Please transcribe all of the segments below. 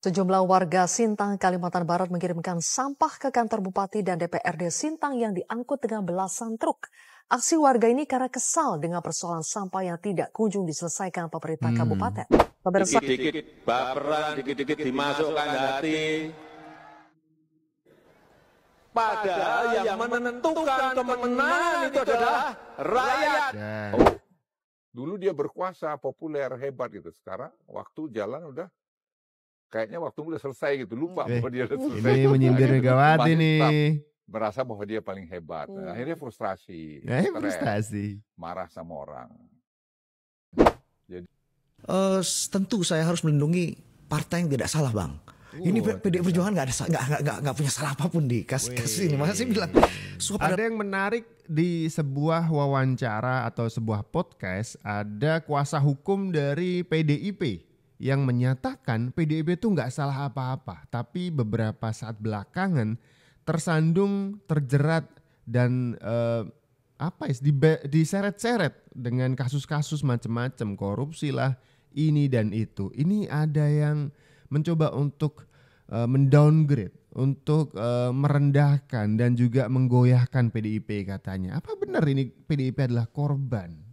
Sejumlah warga Sintang, Kalimantan Barat mengirimkan sampah ke kantor bupati dan DPRD Sintang yang diangkut dengan belasan truk. Aksi warga ini karena kesal dengan persoalan sampah yang tidak kunjung diselesaikan pemerintah hmm. kabupaten. dikit-dikit baperan, dikit-dikit dimasukkan hati. Padahal yang menentukan kemenangan itu adalah rakyat. Oh. Dulu dia berkuasa, populer, hebat gitu. Sekarang waktu jalan udah kayaknya waktu udah selesai gitu lupa eh, bahwa dia udah selesai ini gitu. menyindir Megawati nih merasa bahwa dia paling hebat nah, iya. akhirnya frustrasi eh, frustrasi marah sama orang jadi uh, tentu saya harus melindungi partai yang tidak salah bang Uh, ini PD Perjuangan nggak ada nggak nggak nggak punya salah apapun di kasus kas ini. masa sih bilang suap ada, ada yang menarik di sebuah wawancara atau sebuah podcast ada kuasa hukum dari PDIP yang menyatakan PDIP itu nggak salah apa-apa, tapi beberapa saat belakangan tersandung, terjerat dan eh, apa ya diseret-seret dengan kasus-kasus macam-macam korupsi lah ini dan itu. Ini ada yang mencoba untuk eh, mendowngrade, untuk eh, merendahkan dan juga menggoyahkan PDIP katanya. Apa benar ini PDIP adalah korban?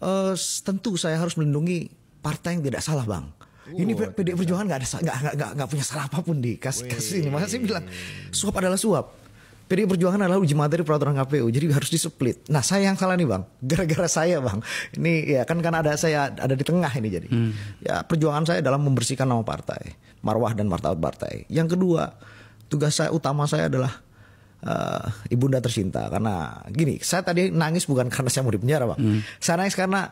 Uh, tentu saya harus melindungi partai yang tidak salah bang. Uh, ini PD Perjuangan nggak ada nggak gak, nggak punya salah apapun di kasih kasih ini. Masa sih bilang suap adalah suap. PD Perjuangan adalah uji materi peraturan KPU, jadi harus displit. Nah saya yang salah nih bang, gara-gara saya bang. Ini ya kan karena ada saya ada di tengah ini jadi. Hmm. Ya perjuangan saya dalam membersihkan nama partai, marwah dan martabat partai. Yang kedua tugas saya utama saya adalah uh, ibunda tercinta karena gini saya tadi nangis bukan karena saya mau dipenjara bang, hmm. saya nangis karena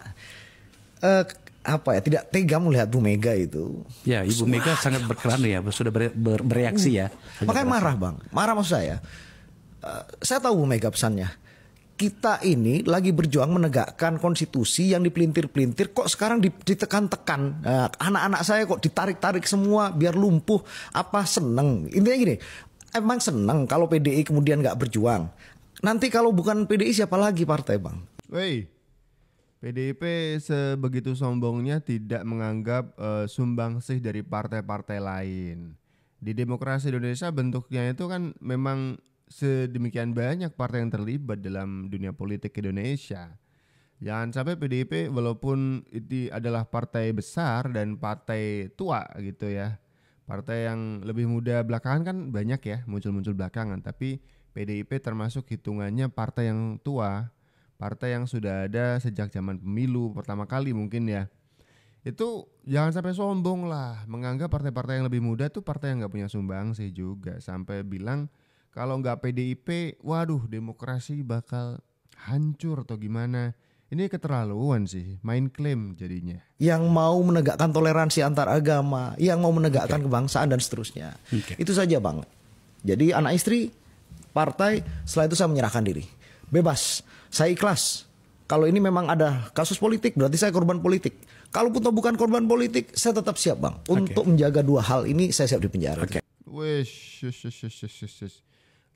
uh, apa ya tidak tega melihat Bu Mega itu. Ya, Ibu Semua. Mega sangat berkeran ya, sudah bereaksi ya. Hmm. Makanya marah bang, marah maksud saya. Uh, saya tahu Bu Mega pesannya. Kita ini lagi berjuang menegakkan konstitusi yang dipelintir-pelintir. Kok sekarang ditekan-tekan? Nah, anak-anak saya kok ditarik-tarik semua biar lumpuh? Apa seneng? Intinya gini, emang seneng kalau PDI kemudian nggak berjuang. Nanti kalau bukan PDI siapa lagi partai bang? Wey. PDIP sebegitu sombongnya tidak menganggap uh, eh, sumbangsih dari partai-partai lain. Di demokrasi Indonesia bentuknya itu kan memang sedemikian banyak partai yang terlibat dalam dunia politik Indonesia. Jangan sampai PDIP walaupun itu adalah partai besar dan partai tua gitu ya. Partai yang lebih muda belakangan kan banyak ya muncul-muncul belakangan tapi PDIP termasuk hitungannya partai yang tua partai yang sudah ada sejak zaman pemilu pertama kali mungkin ya itu jangan sampai sombong lah menganggap partai-partai yang lebih muda tuh partai yang nggak punya sumbang sih juga sampai bilang kalau nggak PDIP waduh demokrasi bakal hancur atau gimana ini keterlaluan sih, main klaim jadinya. Yang mau menegakkan toleransi antar agama, yang mau menegakkan okay. kebangsaan dan seterusnya. Okay. Itu saja bang. Jadi anak istri, partai, setelah itu saya menyerahkan diri bebas, saya ikhlas. Kalau ini memang ada kasus politik, berarti saya korban politik. Kalaupun toh bukan korban politik, saya tetap siap bang. Untuk okay. menjaga dua hal ini, saya siap di penjara. Okay. Wish, wish, wish, wish,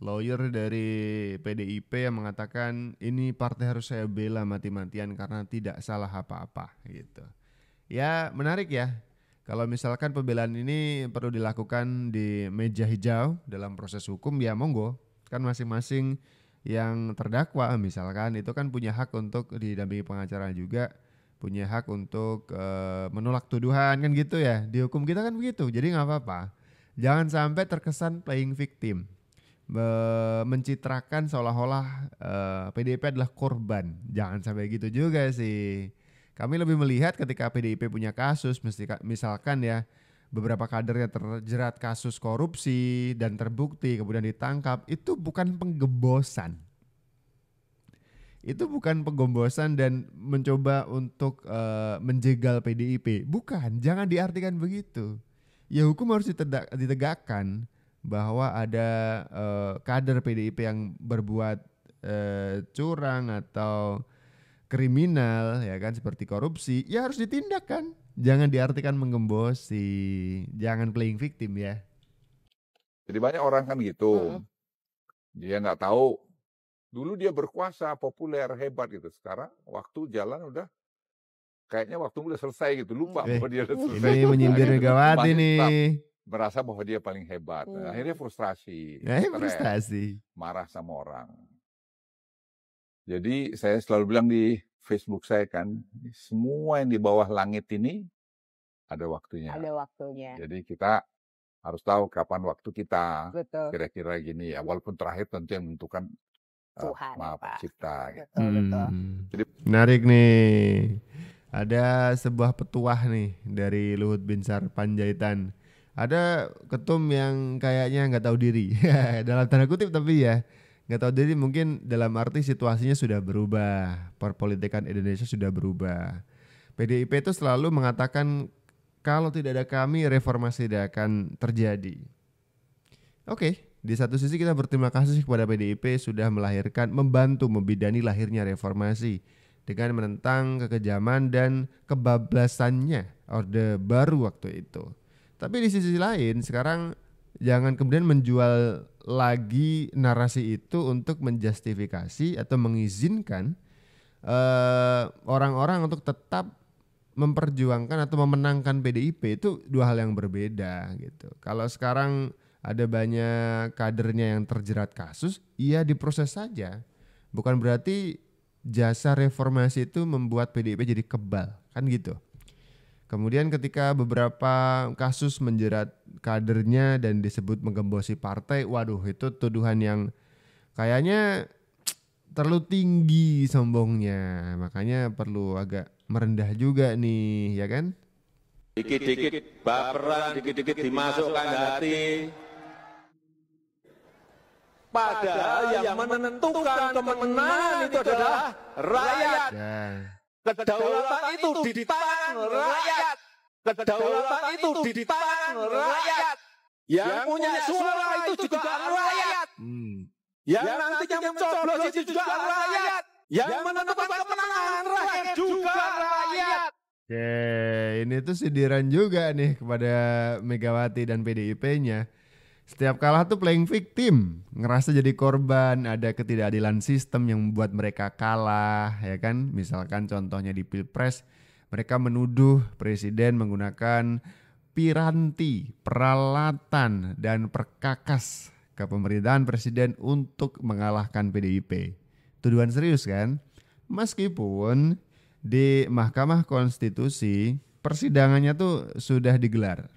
Lawyer dari PDIP yang mengatakan ini partai harus saya bela mati-matian karena tidak salah apa-apa gitu. Ya menarik ya. Kalau misalkan pembelaan ini perlu dilakukan di meja hijau dalam proses hukum ya monggo. Kan masing-masing yang terdakwa misalkan itu kan punya hak untuk didampingi pengacara juga punya hak untuk e, menolak tuduhan kan gitu ya di hukum kita kan begitu jadi nggak apa-apa jangan sampai terkesan playing victim e, mencitrakan seolah-olah e, eh, PDIP adalah korban jangan sampai gitu juga sih kami lebih melihat ketika PDIP punya kasus misalkan ya beberapa kadernya terjerat kasus korupsi dan terbukti kemudian ditangkap itu bukan penggembosan itu bukan penggembosan dan mencoba untuk uh, menjegal PDIP bukan jangan diartikan begitu ya hukum harus ditegakkan bahwa ada uh, kader PDIP yang berbuat uh, curang atau kriminal ya kan seperti korupsi ya harus ditindak kan. Jangan diartikan menggembosi, jangan playing victim ya. Jadi banyak orang kan gitu. Hmm. Dia nggak tahu. Dulu dia berkuasa, populer, hebat gitu. Sekarang waktu jalan udah kayaknya waktu udah selesai gitu. Lupa eh, bahwa dia udah selesai. Ini menyindir Megawati gitu. nih. Merasa bahwa dia paling hebat. Nah, akhirnya oh. frustrasi. eh, frustrasi. Marah sama orang. Jadi saya selalu bilang di Facebook saya kan, semua yang di bawah langit ini ada waktunya. Ada waktunya. Jadi kita harus tahu kapan waktu kita. Betul. Kira-kira gini ya, walaupun terakhir tentu yang menentukan eh, Tuhan, uh, Pak Cipta. Gitu. Betul, hmm. Jadi, Menarik nih. Ada sebuah petuah nih dari Luhut Binsar Panjaitan. Ada ketum yang kayaknya nggak tahu diri dalam tanda kutip tapi ya nggak tahu jadi mungkin dalam arti situasinya sudah berubah perpolitikan Indonesia sudah berubah PDIP itu selalu mengatakan kalau tidak ada kami reformasi tidak akan terjadi oke okay. Di satu sisi kita berterima kasih kepada PDIP sudah melahirkan, membantu membidani lahirnya reformasi dengan menentang kekejaman dan kebablasannya Orde Baru waktu itu. Tapi di sisi lain sekarang jangan kemudian menjual lagi narasi itu untuk menjustifikasi atau mengizinkan eh, orang-orang uh, untuk tetap memperjuangkan atau memenangkan PDIP itu dua hal yang berbeda gitu. Kalau sekarang ada banyak kadernya yang terjerat kasus, iya diproses saja. Bukan berarti jasa reformasi itu membuat PDIP jadi kebal, kan gitu. Kemudian ketika beberapa kasus menjerat kadernya dan disebut menggembosi partai, waduh itu tuduhan yang kayaknya terlalu tinggi sombongnya. Makanya perlu agak merendah juga nih, ya kan? Dikit-dikit baperan, dikit-dikit dimasukkan hati. Padahal yang menentukan kemenangan itu adalah rakyat. Ya. Kedaulatan itu di tangan rakyat. Kedaulatan itu di tangan rakyat. Yang, punya suara itu juga rakyat. Hmm. yang nanti yang nantinya mencoblos itu juga rakyat. Yang, yang menentukan kemenangan rakyat juga rakyat. Oke, ini tuh sindiran juga nih kepada Megawati dan PDIP-nya setiap kalah tuh playing victim, ngerasa jadi korban, ada ketidakadilan sistem yang membuat mereka kalah, ya kan? Misalkan contohnya di Pilpres, mereka menuduh presiden menggunakan piranti, peralatan, dan perkakas kepemerintahan presiden untuk mengalahkan PDIP. Tuduhan serius kan? Meskipun di Mahkamah Konstitusi persidangannya tuh sudah digelar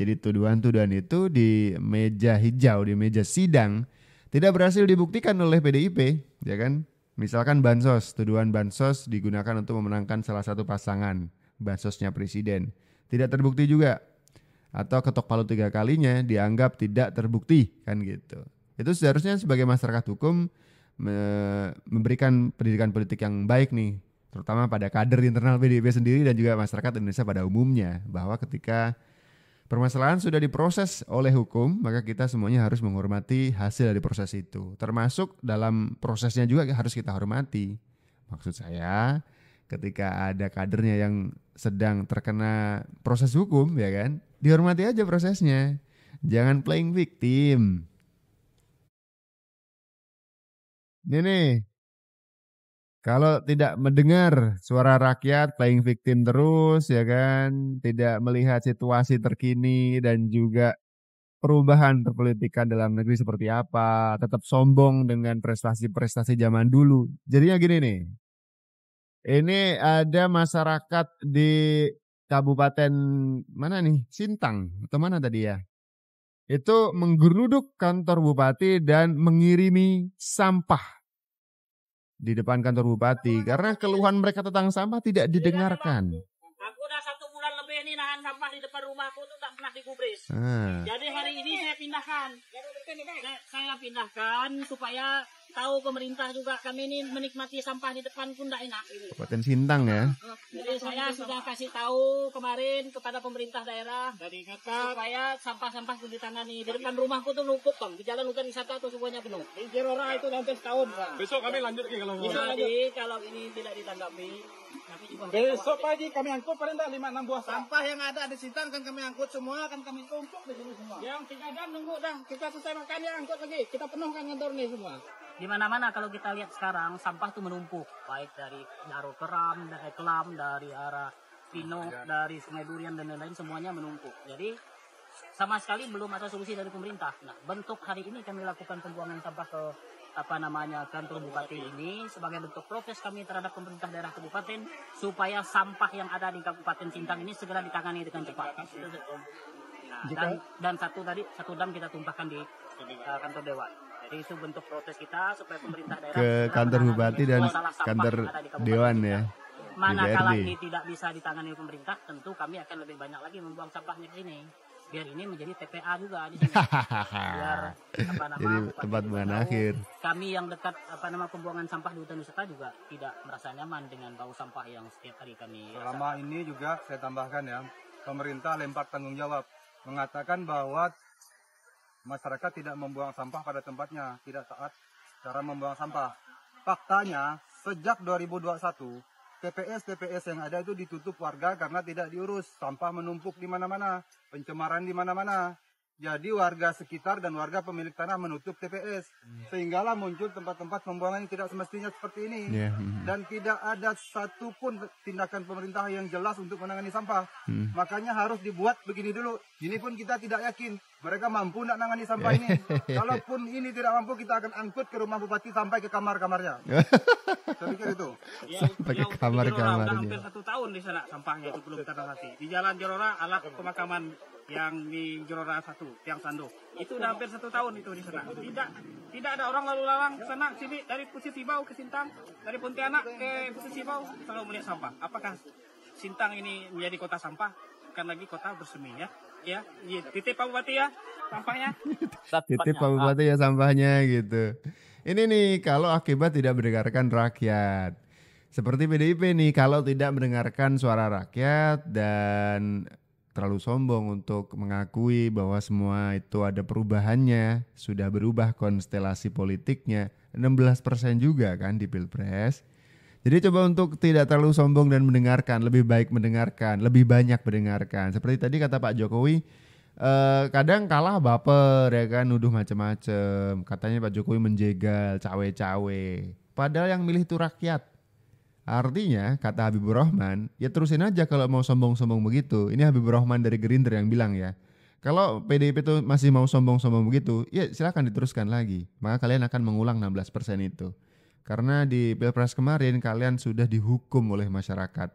jadi tuduhan-tuduhan itu di meja hijau, di meja sidang tidak berhasil dibuktikan oleh PDIP, ya kan? Misalkan bansos, tuduhan bansos digunakan untuk memenangkan salah satu pasangan, bansosnya presiden. Tidak terbukti juga. Atau ketok palu tiga kalinya dianggap tidak terbukti, kan gitu. Itu seharusnya sebagai masyarakat hukum me memberikan pendidikan politik yang baik nih, terutama pada kader internal PDIP sendiri dan juga masyarakat Indonesia pada umumnya bahwa ketika permasalahan sudah diproses oleh hukum, maka kita semuanya harus menghormati hasil dari proses itu. Termasuk dalam prosesnya juga harus kita hormati. Maksud saya, ketika ada kadernya yang sedang terkena proses hukum, ya kan? Dihormati aja prosesnya. Jangan playing victim. Nih nih, kalau tidak mendengar suara rakyat playing victim terus ya kan, tidak melihat situasi terkini dan juga perubahan perpolitikan dalam negeri seperti apa, tetap sombong dengan prestasi-prestasi zaman dulu. Jadinya gini nih. Ini ada masyarakat di kabupaten mana nih? Sintang atau mana tadi ya? Itu menggeruduk kantor bupati dan mengirimi sampah di depan kantor bupati karena keluhan mereka tentang sampah tidak iya, didengarkan. Aku udah satu bulan lebih ini nahan sampah di depan rumahku tuh tak pernah digubris. Ah. Jadi hari ini saya pindahkan. Iya, iya, saya pindahkan supaya tahu pemerintah juga kami ini menikmati sampah di depan pun tidak enak. Kabupaten Sintang ya. Jadi saya sudah kasih tahu kemarin kepada pemerintah daerah Dari kata, supaya sampah-sampah pun ditangani. Di depan rumahku tuh numpuk bang, di jalan hutan wisata tuh semuanya penuh. Pinggir orang itu nanti setahun. Bang. Besok kami lanjut ke kalau mau. Jadi kalau ini tidak ditanggapi, besok pagi kami angkut paling lima enam buah sampah yang ada di Sintang kan kami angkut semua kan kami tumpuk di sini semua. Yang tiga jam nunggu dah kita selesai makan ya angkut lagi kita penuhkan kantor nih semua di mana-mana kalau kita lihat sekarang sampah tuh menumpuk baik dari Darul Keram, dari Kelam, dari arah Pinok, hmm, iya. dari Sungai Durian dan lain-lain semuanya menumpuk. Jadi sama sekali belum ada solusi dari pemerintah. Nah, bentuk hari ini kami lakukan pembuangan sampah ke apa namanya kantor bupati ini sebagai bentuk protes kami terhadap pemerintah daerah kabupaten supaya sampah yang ada di kabupaten Sintang ini segera ditangani dengan cepat. Nah, dan, dan satu tadi satu dam kita tumpahkan di uh, kantor dewan itu bentuk protes kita supaya pemerintah daerah ke kantor bupati dan kantor dewan ya mana manakala ini tidak bisa ditangani pemerintah tentu kami akan lebih banyak lagi membuang sampahnya ke sini biar ini menjadi TPA juga di sini. biar apa nama Jadi, tempat bukan akhir. Kami yang dekat apa nama pembuangan sampah di hutan wisata juga tidak merasa nyaman dengan bau sampah yang setiap hari kami. Selama rasakan. ini juga saya tambahkan ya, pemerintah lempar tanggung jawab mengatakan bahwa masyarakat tidak membuang sampah pada tempatnya, tidak taat cara membuang sampah. Faktanya, sejak 2021, TPS-TPS yang ada itu ditutup warga karena tidak diurus. Sampah menumpuk di mana-mana, pencemaran di mana-mana. Jadi warga sekitar dan warga pemilik tanah menutup TPS, hmm. sehinggalah muncul tempat-tempat pembuangan yang tidak semestinya seperti ini, yeah. hmm. dan tidak ada satupun tindakan pemerintah yang jelas untuk menangani sampah. Hmm. Makanya harus dibuat begini dulu. Ini pun kita tidak yakin mereka mampu nak menangani sampah ini. Kalaupun ini tidak mampu, kita akan angkut ke rumah bupati sampai ke kamar-kamarnya. Saya pikir itu. sampai ke kamar-kamarnya. Hampir iya. satu tahun di sana sampahnya itu belum tertangani. Di Jalan Jorora alat pemakaman yang di Jorora satu, yang Sando. Itu udah hampir satu tahun itu di sana. Tidak tidak ada orang lalu lalang ke sini dari Pusi Sibau ke Sintang, dari Pontianak ke Pusi Sibau selalu melihat sampah. Apakah Sintang ini menjadi kota sampah? Bukan lagi kota bersemi ya. Ya, titip Pak Bupati ya sampahnya. titip Pak Bupati ya sampahnya gitu. Ini nih kalau akibat tidak mendengarkan rakyat. Seperti PDIP nih kalau tidak mendengarkan suara rakyat dan terlalu sombong untuk mengakui bahwa semua itu ada perubahannya, sudah berubah konstelasi politiknya, 16% juga kan di Pilpres. Jadi coba untuk tidak terlalu sombong dan mendengarkan, lebih baik mendengarkan, lebih banyak mendengarkan. Seperti tadi kata Pak Jokowi, eh, kadang kalah baper ya kan, nuduh macam-macam. Katanya Pak Jokowi menjegal, cawe-cawe. Padahal yang milih itu rakyat. Artinya, kata Habibur Rahman, ya terusin aja kalau mau sombong-sombong begitu. Ini Habibur Rahman dari Gerindra yang bilang ya. Kalau PDIP itu masih mau sombong-sombong begitu, ya silahkan diteruskan lagi. Maka kalian akan mengulang 16% itu. Karena di Pilpres kemarin kalian sudah dihukum oleh masyarakat.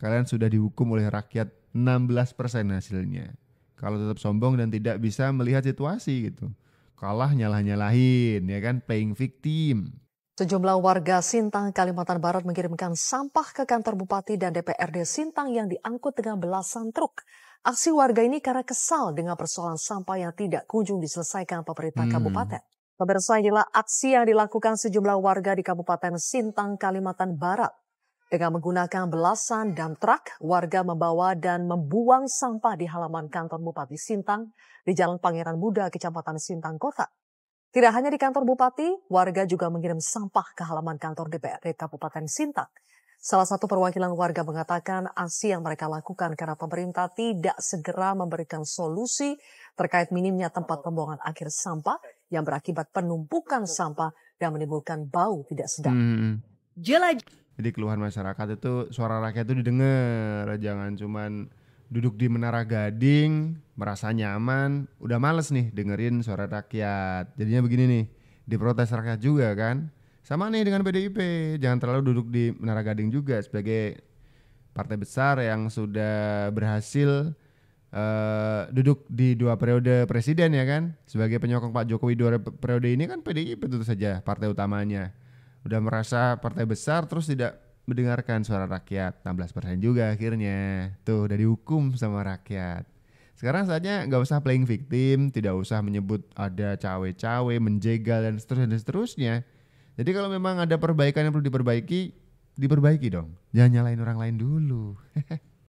Kalian sudah dihukum oleh rakyat 16% hasilnya. Kalau tetap sombong dan tidak bisa melihat situasi gitu. Kalah nyalah-nyalahin ya kan, playing victim. Sejumlah warga Sintang, Kalimantan Barat mengirimkan sampah ke kantor Bupati dan DPRD Sintang yang diangkut dengan belasan truk. Aksi warga ini karena kesal dengan persoalan sampah yang tidak kunjung diselesaikan pemerintah hmm. kabupaten. Pemirsa inilah aksi yang dilakukan sejumlah warga di Kabupaten Sintang, Kalimantan Barat. Dengan menggunakan belasan dan truk, warga membawa dan membuang sampah di halaman kantor Bupati Sintang di Jalan Pangeran Muda, Kecamatan Sintang Kota. Tidak hanya di kantor bupati, warga juga mengirim sampah ke halaman kantor DPRD Kabupaten Sintang. Salah satu perwakilan warga mengatakan aksi yang mereka lakukan karena pemerintah tidak segera memberikan solusi terkait minimnya tempat pembuangan akhir sampah yang berakibat penumpukan sampah dan menimbulkan bau tidak sedap. Hmm. hmm. Jelaj jadi keluhan masyarakat itu suara rakyat itu didengar, jangan cuman duduk di Menara Gading, merasa nyaman, udah males nih dengerin suara rakyat. Jadinya begini nih, diprotes rakyat juga kan. Sama nih dengan PDIP, jangan terlalu duduk di Menara Gading juga sebagai partai besar yang sudah berhasil Uh, duduk di dua periode presiden ya kan sebagai penyokong Pak Jokowi dua periode ini kan PDIP tentu saja partai utamanya udah merasa partai besar terus tidak mendengarkan suara rakyat 16% juga akhirnya tuh dari hukum sama rakyat sekarang saatnya nggak usah playing victim tidak usah menyebut ada cawe-cawe menjegal dan seterusnya dan seterusnya jadi kalau memang ada perbaikan yang perlu diperbaiki diperbaiki dong jangan nyalain orang lain dulu